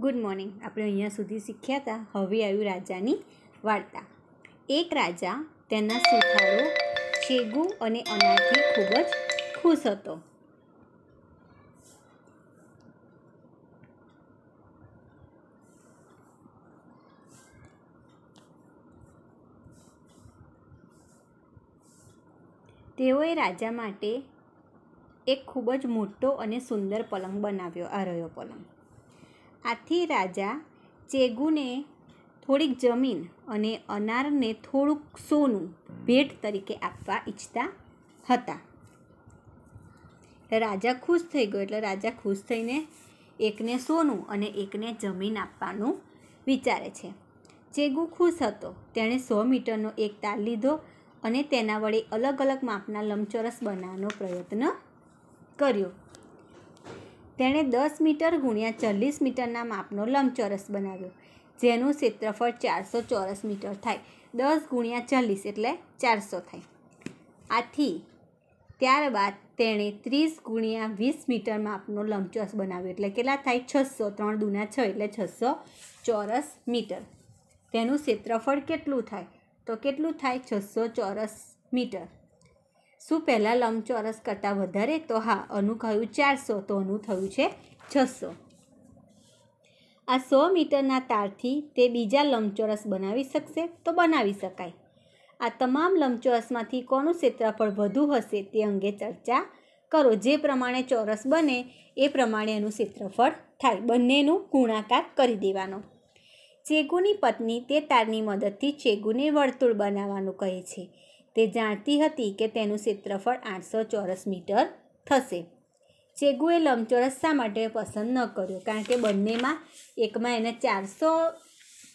good morning આપણે અહીંયા સુધી શીખ્યા હતા હવે આવ્યું રાજાની વાર્તા એક રાજા તેના સુથારો શેગુ અને અનાથી ખૂબ જ ખુશ હતો તેઓએ રાજા માટે એક ખૂબ જ મોટો અને સુંદર પલંગ બનાવ્યો આ રહ્યો પલંગ આથી રાજા ચેગુને થોડીક જમીન અને અનારને થોડુંક સોનું ભેટ તરીકે આપવા ઈચ્છતા હતા રાજા ખુશ થઈ ગયો એટલે રાજા ખુશ થઈને એકને સોનું અને એકને જમીન આપવાનું વિચારે છે ચેગુ ખુશ હતો તેણે સો મીટરનો એક તાર લીધો અને તેના વડે અલગ અલગ માપના લંબચોરસ બનાવવાનો પ્રયત્ન કર્યો તેણે દસ મીટર ગુણ્યા ચાલીસ મીટરના માપનો લંબચોરસ બનાવ્યો જેનું ક્ષેત્રફળ ચારસો ચોરસ મીટર થાય દસ ગુણ્યા ચાલીસ એટલે ચારસો થાય આથી ત્યારબાદ તેણે ત્રીસ ગુણ્યા વીસ મીટર માપનો લંબચોરસ બનાવ્યો એટલે કેટલા થાય છસો ત્રણ દૂના છ એટલે છસો ચોરસ મીટર તેનું ક્ષેત્રફળ કેટલું થાય તો કેટલું થાય છસો ચોરસ મીટર શું પહેલાં લંબચોરસ કરતાં વધારે તો હા અનું કહ્યું ચારસો તો અનું થયું છે છસો આ સો મીટરના તારથી તે બીજા લંબચોરસ બનાવી શકશે તો બનાવી શકાય આ તમામ લંબચોરસમાંથી કોનું ક્ષેત્રફળ વધુ હશે તે અંગે ચર્ચા કરો જે પ્રમાણે ચોરસ બને એ પ્રમાણે એનું ક્ષેત્રફળ થાય બંનેનું ગુણાકાર કરી દેવાનો ચેગુની પત્ની તે તારની મદદથી ચેગુને વર્તુળ બનાવવાનું કહે છે તે જાણતી હતી કે તેનું ક્ષેત્રફળ આઠસો ચોરસ મીટર થશે ચેગુએ લંબચોરસ શા માટે પસંદ ન કર્યો કારણ કે બંનેમાં એકમાં એને ચારસો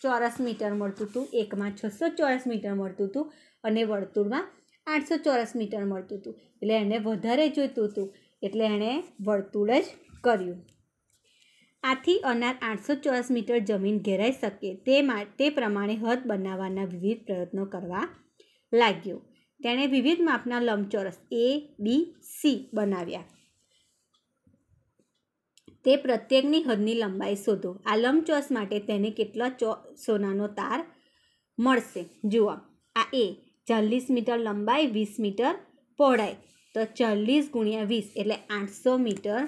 ચોરસ મીટર મળતું હતું એકમાં છસો ચોરસ મીટર મળતું હતું અને વર્તુળમાં આઠસો ચોરસ મીટર મળતું હતું એટલે એણે વધારે જોઈતું હતું એટલે એણે વર્તુળ જ કર્યું આથી અનાર આઠસો ચોરસ મીટર જમીન ઘેરાઈ શકે તે માટે પ્રમાણે હદ બનાવવાના વિવિધ પ્રયત્નો કરવા લાગ્યો તેણે વિવિધ માપના લંબચોરસ એ બી સી બનાવ્યા તે પ્રત્યેકની હદની લંબાઈ શોધો આ લંબચોરસ માટે તેને કેટલા ચો સોનાનો તાર મળશે જુઓ આ એ ચાલીસ મીટર લંબાઈ વીસ મીટર પહોળાઈ તો ચાલીસ ગુણ્યા વીસ એટલે આઠસો મીટર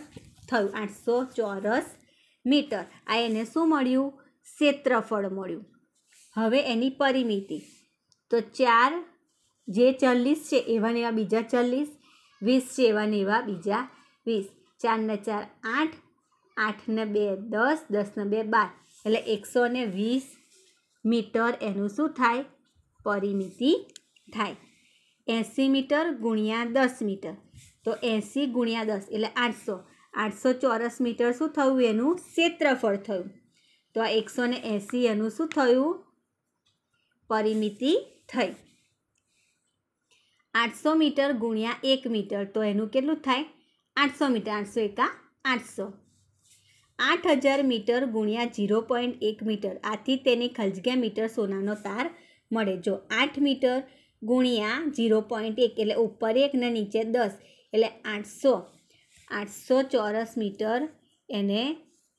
થયું આઠસો ચોરસ મીટર આ એને શું મળ્યું ક્ષેત્રફળ મળ્યું હવે એની પરિમિતિ તો ચાર જે ચાલીસ છે એવા ને એવા બીજા ચાલીસ વીસ છે એવા ને એવા બીજા વીસ ચારને ચાર આઠ આઠને બે દસ દસને બે બાર એટલે એકસો ને વીસ મીટર એનું શું થાય પરિમિતિ થાય એંસી મીટર ગુણ્યા દસ મીટર તો એંસી ગુણ્યા દસ એટલે આઠસો આઠસો ચોરસ મીટર શું થયું એનું ક્ષેત્રફળ થયું તો આ એકસો ને એંસી એનું શું થયું પરિમિતિ થઈ આઠસો મીટર ગુણ્યા એક મીટર તો એનું કેટલું થાય આઠસો મીટર આઠસો એકા આઠસો આઠ હજાર મીટર ગુણ્યા ઝીરો પોઈન્ટ એક મીટર આથી તેને ખલજગ્યા મીટર સોનાનો તાર મળે જો આઠ મીટર ગુણ્યા ઝીરો પોઈન્ટ એક એટલે ઉપર એક ને નીચે દસ એટલે આઠસો આઠસો ચોરસ મીટર એને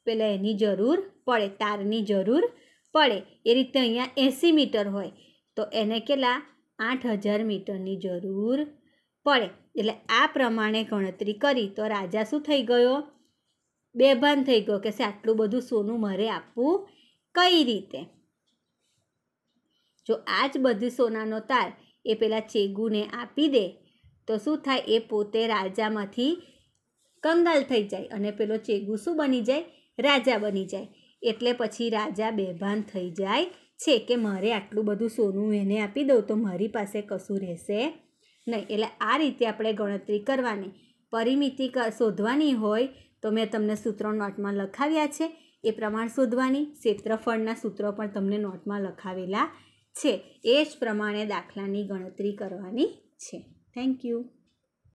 પેલા એની જરૂર પડે તારની જરૂર પડે એ રીતે અહીંયા એંસી મીટર હોય તો એને કેટલા આઠ હજાર મીટરની જરૂર પડે એટલે આ પ્રમાણે ગણતરી કરી તો રાજા શું થઈ ગયો બેભાન થઈ ગયો કે સે આટલું બધું સોનું મારે આપવું કઈ રીતે જો આ જ બધી સોનાનો તાર એ પેલા ચેગુને આપી દે તો શું થાય એ પોતે રાજામાંથી કંગાલ થઈ જાય અને પેલો ચેગુ શું બની જાય રાજા બની જાય એટલે પછી રાજા બેભાન થઈ જાય છે કે મારે આટલું બધું સોનું એને આપી દઉં તો મારી પાસે કશું રહેશે નહીં એટલે આ રીતે આપણે ગણતરી કરવાની પરિમિતિ શોધવાની હોય તો મેં તમને સૂત્રો નોટમાં લખાવ્યા છે એ પ્રમાણ શોધવાની ક્ષેત્રફળના સૂત્રો પણ તમને નોટમાં લખાવેલા છે એ જ પ્રમાણે દાખલાની ગણતરી કરવાની છે થેન્ક યુ